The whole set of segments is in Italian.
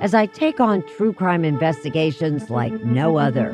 as I take on true crime investigations like no other.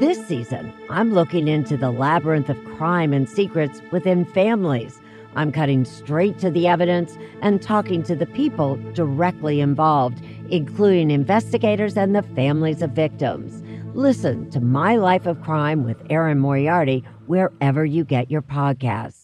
This season, I'm looking into the labyrinth of crime and secrets within families. I'm cutting straight to the evidence and talking to the people directly involved, including investigators and the families of victims. Listen to My Life of Crime with Aaron Moriarty wherever you get your podcasts.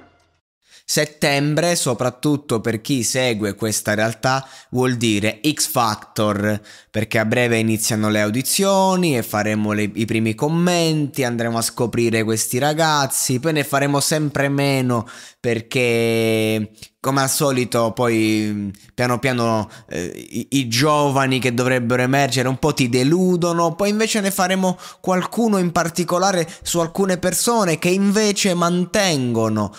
Settembre, soprattutto per chi segue questa realtà, vuol dire X Factor, perché a breve iniziano le audizioni e faremo le, i primi commenti, andremo a scoprire questi ragazzi, poi ne faremo sempre meno perché come al solito poi piano piano eh, i, i, giovani che dovrebbero emergere un po' ti deludono, poi invece ne faremo qualcuno in particolare su alcune persone che invece mantengono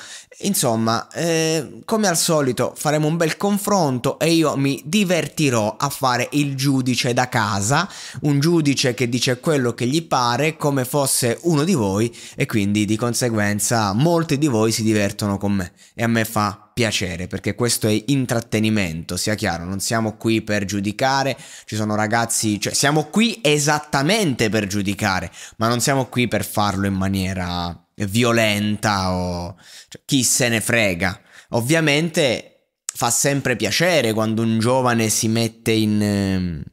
Insomma, eh, come al solito faremo un bel confronto e io mi divertirò a fare il giudice da casa, un giudice che dice quello che gli pare come fosse uno di voi e quindi di conseguenza molti di voi si divertono con me e a me fa piacere perché questo è intrattenimento, sia chiaro, non siamo qui per giudicare, ci sono ragazzi, cioè siamo qui esattamente per giudicare, ma non siamo qui per farlo in maniera violenta o cioè, chi se ne frega. Ovviamente fa sempre piacere quando un giovane si mette in, eh, in,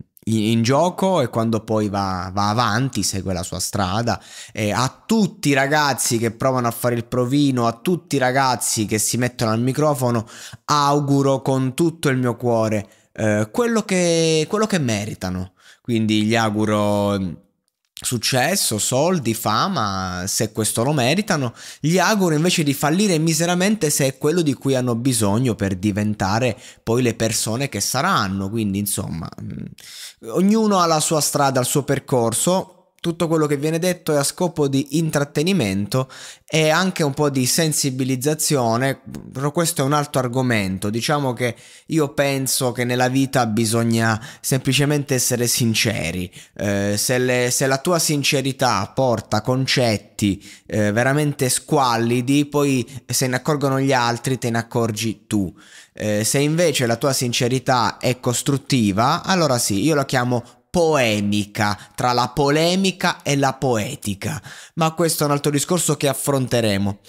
in gioco e quando poi va, va, avanti, segue la sua strada. E a tutti i ragazzi che provano a fare il provino, a tutti i ragazzi che si mettono al microfono, auguro con tutto il mio cuore eh, quello, che, quello che meritano. Quindi gli auguro successo, soldi, fama, se questo lo meritano, gli auguro invece di fallire miseramente se è quello di cui hanno bisogno per diventare poi le persone che saranno, quindi insomma, mm, ognuno ha la sua strada, il suo percorso, tutto quello che viene detto è a scopo di intrattenimento e anche un po' di sensibilizzazione, però questo è un altro argomento, diciamo che io penso che nella vita bisogna semplicemente essere sinceri, eh, se, le, se, la tua sincerità porta concetti eh, veramente squallidi, poi se ne accorgono gli altri te ne accorgi tu. Eh, se invece la tua sincerità è costruttiva, allora sì, io la chiamo poemica, tra la polemica e la poetica, ma questo è un altro discorso che affronteremo.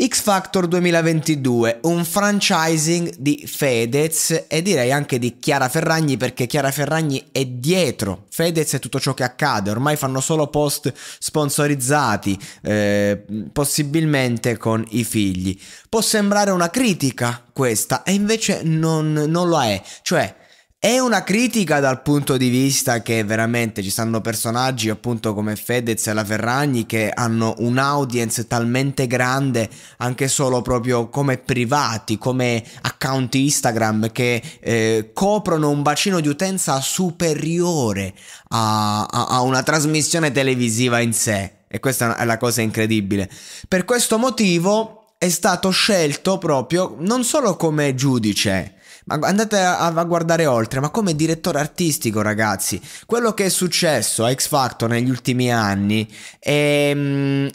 X Factor 2022, un franchising di Fedez e direi anche di Chiara Ferragni perché Chiara Ferragni è dietro Fedez e tutto ciò che accade, ormai fanno solo post sponsorizzati, eh, possibilmente con i figli. Può sembrare una critica questa e invece non, non lo è, cioè è una critica dal punto di vista che veramente ci stanno personaggi appunto come Fedez e la Ferragni che hanno un audience talmente grande anche solo proprio come privati, come account Instagram che eh, coprono un bacino di utenza superiore a, a, a una trasmissione televisiva in sé. E questa è la cosa incredibile. Per questo motivo è stato scelto proprio non solo come giudice, andate a, a guardare oltre, ma come direttore artistico ragazzi, quello che è successo a X Factor negli ultimi anni è,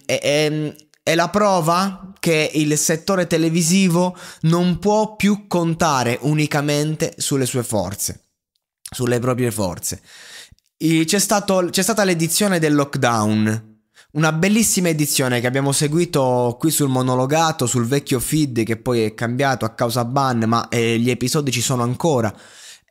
è, è è la prova che il settore televisivo non può più contare unicamente sulle sue forze, sulle proprie forze. C'è, stato, c'è stata l'edizione del lockdown una bellissima edizione che abbiamo seguito qui sul monologato, sul vecchio feed che poi è cambiato a causa ban, ma eh, gli episodi ci sono ancora.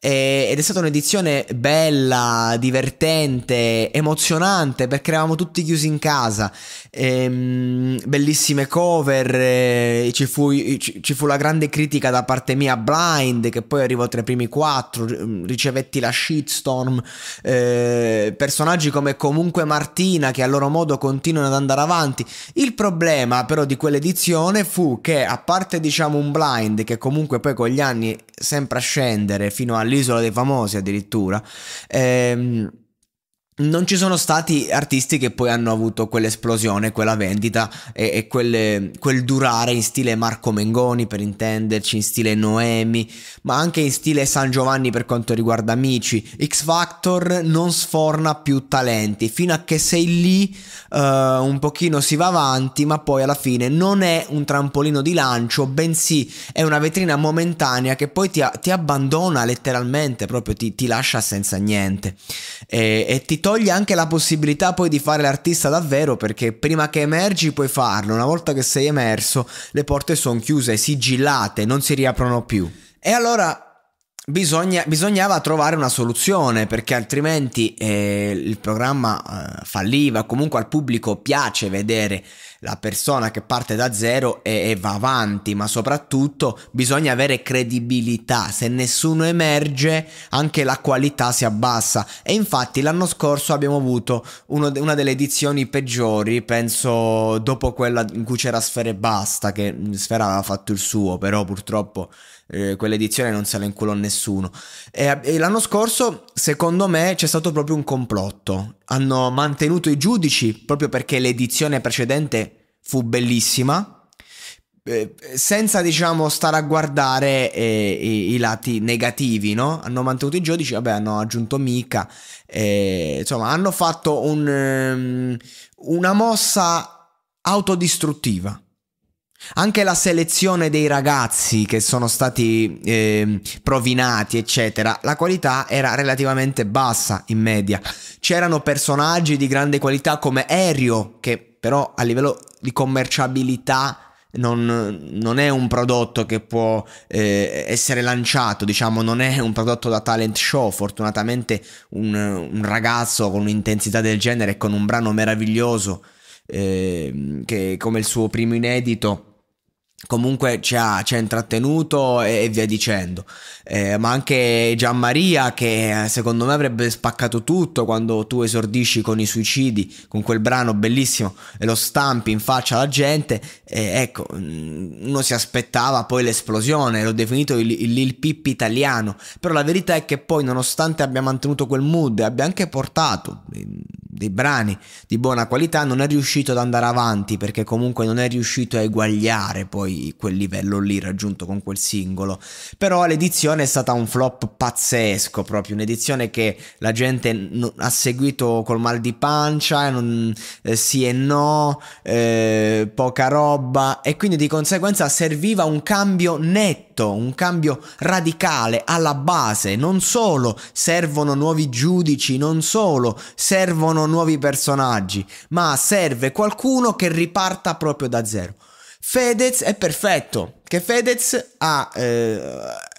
Eh, ed è stata un'edizione bella, divertente, emozionante perché eravamo tutti chiusi in casa, ehm, bellissime cover, eh, ci, fu, ci, ci, fu, la grande critica da parte mia Blind che poi arrivò tra i primi quattro, ricevetti la shitstorm, eh, personaggi come comunque Martina che a loro modo continuano ad andare avanti. Il problema però di quell'edizione fu che a parte diciamo un Blind che comunque poi con gli anni sempre a scendere fino a all'isola dei famosi addirittura. Ehm, non ci sono stati artisti che poi hanno avuto quell'esplosione, quella vendita e, e quelle, quel durare in stile Marco Mengoni per intenderci, in stile Noemi, ma anche in stile San Giovanni per quanto riguarda Amici. X Factor non sforna più talenti, fino a che sei lì uh, un pochino si va avanti, ma poi alla fine non è un trampolino di lancio, bensì è una vetrina momentanea che poi ti, ti abbandona letteralmente, proprio ti, ti lascia senza niente e, e ti toglie anche la possibilità poi di fare l'artista davvero perché prima che emergi puoi farlo, una volta che sei emerso le porte sono chiuse, sigillate, non si riaprono più. E allora Bisogna, bisognava trovare una soluzione perché altrimenti eh, il programma eh, falliva. Comunque al pubblico piace vedere la persona che parte da zero e, e, va avanti, ma soprattutto bisogna avere credibilità. Se nessuno emerge, anche la qualità si abbassa. E infatti l'anno scorso abbiamo avuto uno, una delle edizioni peggiori, penso dopo quella in cui c'era Sfera e Basta, che Sfera aveva fatto il suo, però purtroppo eh, quell'edizione non se la inculò nessuno. E, e l'anno scorso, secondo me, c'è stato proprio un complotto. Hanno mantenuto i giudici proprio perché l'edizione precedente fu bellissima, eh, senza diciamo stare a guardare eh, i, i, lati negativi, no? Hanno mantenuto i giudici, vabbè, hanno aggiunto mica, eh, insomma, hanno fatto un, um, una mossa autodistruttiva. Anche la selezione dei ragazzi che sono stati eh, provinati, eccetera, la qualità era relativamente bassa in media. C'erano personaggi di grande qualità come Aerio, che però a livello di commerciabilità non, non, è un prodotto che può eh, essere lanciato, diciamo, non è un prodotto da talent show. Fortunatamente un, un ragazzo con un'intensità del genere e con un brano meraviglioso eh, che come il suo primo inedito comunque ci ha, ci ha, intrattenuto e, via dicendo. Eh, ma anche Gian Maria, che eh, secondo me avrebbe spaccato tutto quando tu esordisci con i suicidi, con quel brano bellissimo e lo stampi in faccia alla gente, eh, ecco, mm, uno si aspettava poi l'esplosione, l'ho definito il, il Lil Pippi italiano, però la verità è che poi nonostante abbia mantenuto quel mood, e abbia anche portato mm, dei brani di buona qualità non è riuscito ad andare avanti perché comunque non è riuscito a eguagliare poi quel livello lì raggiunto con quel singolo però l'edizione è stata un flop pazzesco proprio un'edizione che la gente ha seguito col mal di pancia non, eh, sì e no eh, poca roba e quindi di conseguenza serviva un cambio netto netto, un cambio radicale alla base, non solo servono nuovi giudici, non solo servono nuovi personaggi, ma serve qualcuno che riparta proprio da zero. Fedez è perfetto, che Fedez ha, eh,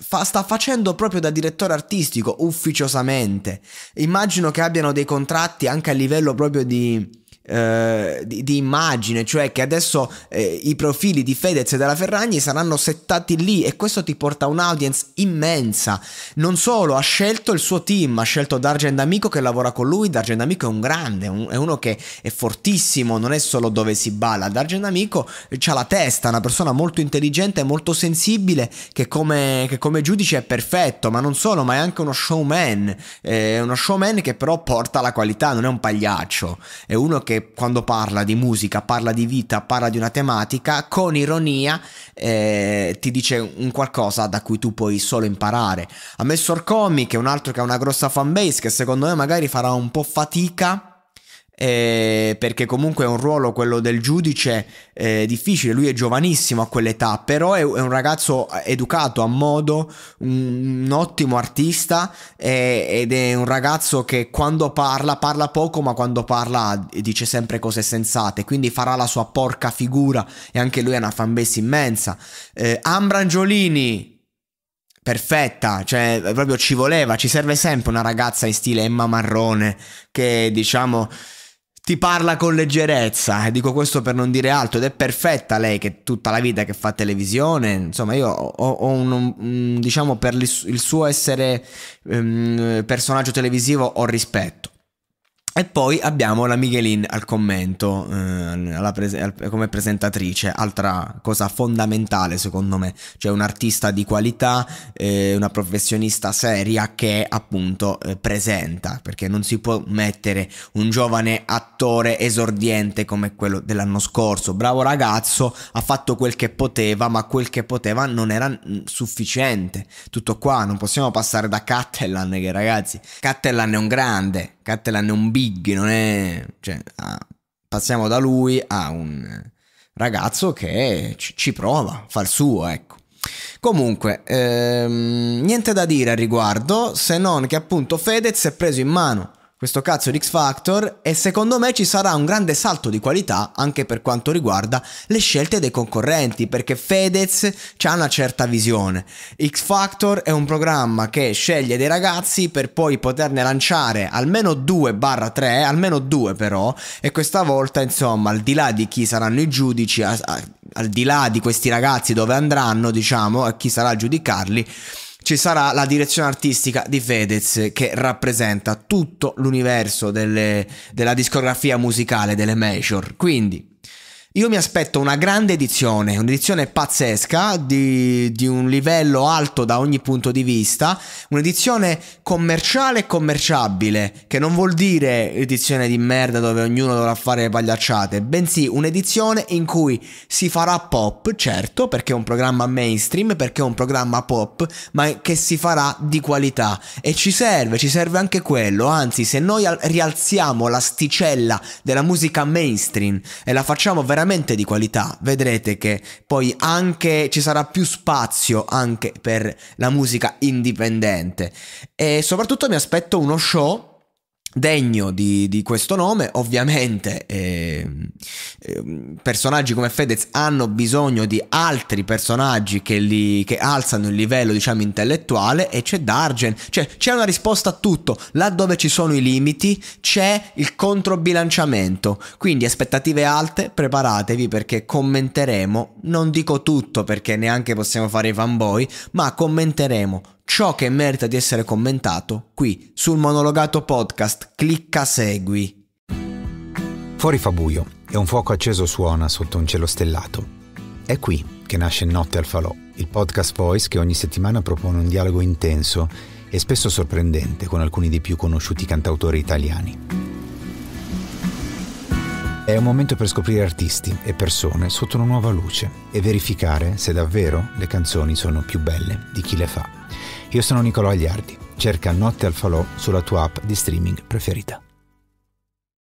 fa, sta facendo proprio da direttore artistico ufficiosamente. Immagino che abbiano dei contratti anche a livello proprio di eh, di, di, immagine, cioè che adesso eh, i profili di Fedez e della Ferragni saranno settati lì e questo ti porta a un'audience immensa. Non solo, ha scelto il suo team, ha scelto Dargen D'Amico che lavora con lui, Dargen D'Amico è un grande, un, è uno che è fortissimo, non è solo dove si balla, Dargen D'Amico eh, ha la testa, è una persona molto intelligente, molto sensibile, che come, che come, giudice è perfetto, ma non solo, ma è anche uno showman, è eh, uno showman che però porta la qualità, non è un pagliaccio, è uno che che quando parla di musica, parla di vita, parla di una tematica, con ironia eh, ti dice un qualcosa da cui tu puoi solo imparare. Ha messo Orcomi, che è un altro che ha una grossa fanbase, che secondo me magari farà un po' fatica eh, perché comunque è un ruolo, quello del giudice, eh, difficile, lui è giovanissimo a quell'età, però è, è un ragazzo eh, educato a modo, un, un ottimo artista eh, ed è un ragazzo che quando parla, parla poco, ma quando parla dice sempre cose sensate, quindi farà la sua porca figura e anche lui ha una fanbase immensa. Eh, Ambrangiolini, perfetta, cioè proprio ci voleva, ci serve sempre una ragazza in stile Emma Marrone che diciamo ti parla con leggerezza, dico questo per non dire altro, ed è perfetta lei che tutta la vita che fa televisione, insomma io ho, ho un, un, diciamo per il suo essere um, personaggio televisivo ho rispetto. E poi abbiamo la Michelin al commento, eh, prese- al- come presentatrice, altra cosa fondamentale secondo me, cioè un'artista di qualità, eh, una professionista seria che appunto eh, presenta, perché non si può mettere un giovane attore esordiente come quello dell'anno scorso, bravo ragazzo, ha fatto quel che poteva, ma quel che poteva non era mm, sufficiente. Tutto qua, non possiamo passare da Cattellan che ragazzi, Cattellan è un grande, Catalan è un big, non è... Cioè, ah, passiamo da lui a un ragazzo che ci, ci prova, fa il suo, ecco. Comunque, ehm, niente da dire al riguardo, se non che appunto Fedez è preso in mano questo cazzo di X Factor e secondo me ci sarà un grande salto di qualità anche per quanto riguarda le scelte dei concorrenti perché Fedez ha una certa visione. X Factor è un programma che sceglie dei ragazzi per poi poterne lanciare almeno 2 3, almeno 2 però e questa volta insomma al di là di chi saranno i giudici, al di là di questi ragazzi dove andranno diciamo e chi sarà a giudicarli ci sarà la direzione artistica di Fedez che rappresenta tutto l'universo delle, della discografia musicale delle major. Quindi io mi aspetto una grande edizione, un'edizione pazzesca, di, di, un livello alto da ogni punto di vista, un'edizione commerciale e commerciabile, che non vuol dire edizione di merda dove ognuno dovrà fare pagliacciate, bensì un'edizione in cui si farà pop, certo, perché è un programma mainstream, perché è un programma pop, ma che si farà di qualità. E ci serve, ci serve anche quello, anzi se noi rialziamo l'asticella della musica mainstream e la facciamo veramente veramente di qualità, vedrete che poi anche ci sarà più spazio anche per la musica indipendente. E soprattutto mi aspetto uno show degno di, di, questo nome, ovviamente eh, eh, personaggi come Fedez hanno bisogno di altri personaggi che, li, che alzano il livello diciamo intellettuale e c'è Dargen, cioè c'è una risposta a tutto, laddove ci sono i limiti c'è il controbilanciamento, quindi aspettative alte, preparatevi perché commenteremo, non dico tutto perché neanche possiamo fare i fanboy, ma commenteremo ciò che merita di essere commentato qui sul monologato podcast. Clicca segui. Fuori fa buio e un fuoco acceso suona sotto un cielo stellato. È qui che nasce Notte al Falò, il podcast voice che ogni settimana propone un dialogo intenso e spesso sorprendente con alcuni dei più conosciuti cantautori italiani. È un momento per scoprire artisti e persone sotto una nuova luce e verificare se davvero le canzoni sono più belle di chi le fa. Io sono Nicolò Agliardi. Cerca Notte al Falò sulla tua app di streaming preferita.